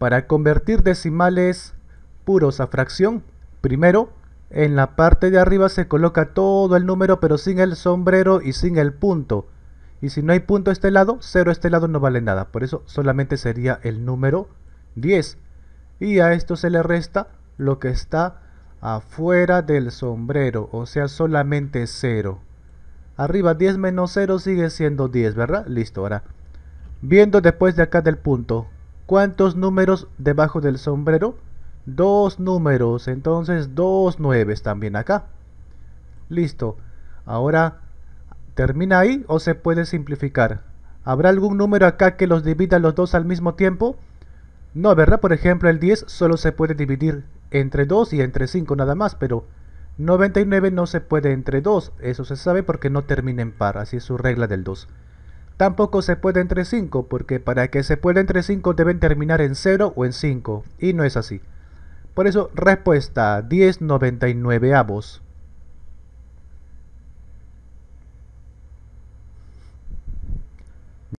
Para convertir decimales puros a fracción, primero en la parte de arriba se coloca todo el número pero sin el sombrero y sin el punto. Y si no hay punto a este lado, cero a este lado no vale nada. Por eso solamente sería el número 10. Y a esto se le resta lo que está afuera del sombrero, o sea solamente 0. Arriba 10 menos 0 sigue siendo 10, ¿verdad? Listo, ahora. Viendo después de acá del punto, ¿Cuántos números debajo del sombrero? Dos números, entonces dos nueves también acá. Listo. Ahora, ¿termina ahí o se puede simplificar? ¿Habrá algún número acá que los divida los dos al mismo tiempo? No, ¿verdad? Por ejemplo, el 10 solo se puede dividir entre 2 y entre 5 nada más, pero 99 no se puede entre 2. Eso se sabe porque no termina en par, así es su regla del 2. Tampoco se puede entre 5, porque para que se pueda entre 5 deben terminar en 0 o en 5, y no es así. Por eso, respuesta 10 99 avos.